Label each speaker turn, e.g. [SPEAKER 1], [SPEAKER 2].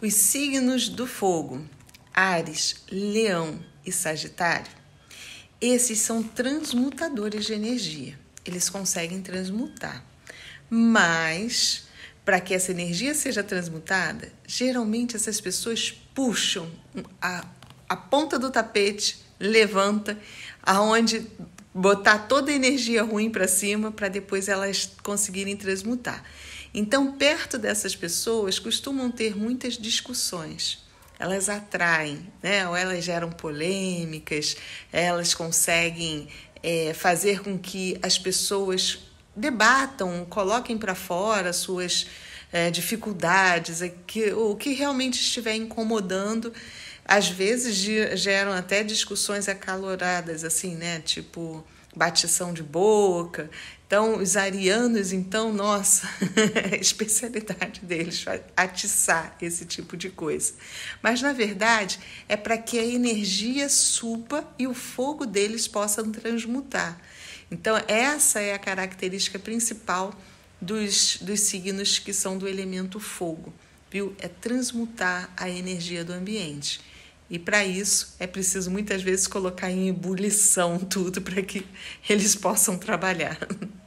[SPEAKER 1] Os signos do fogo, Ares, Leão e Sagitário, esses são transmutadores de energia. Eles conseguem transmutar. Mas, para que essa energia seja transmutada, geralmente essas pessoas puxam a, a ponta do tapete, levanta, aonde botar toda a energia ruim para cima para depois elas conseguirem transmutar. Então, perto dessas pessoas costumam ter muitas discussões. Elas atraem, né? ou elas geram polêmicas, elas conseguem é, fazer com que as pessoas debatam, coloquem para fora suas é, dificuldades, é, que, o que realmente estiver incomodando às vezes geram até discussões acaloradas, assim, né? Tipo, batição de boca. Então, os arianos, então, nossa, a especialidade deles, atiçar esse tipo de coisa. Mas, na verdade, é para que a energia supa e o fogo deles possa transmutar. Então, essa é a característica principal dos, dos signos que são do elemento fogo, viu? É transmutar a energia do ambiente. E para isso é preciso muitas vezes colocar em ebulição tudo para que eles possam trabalhar.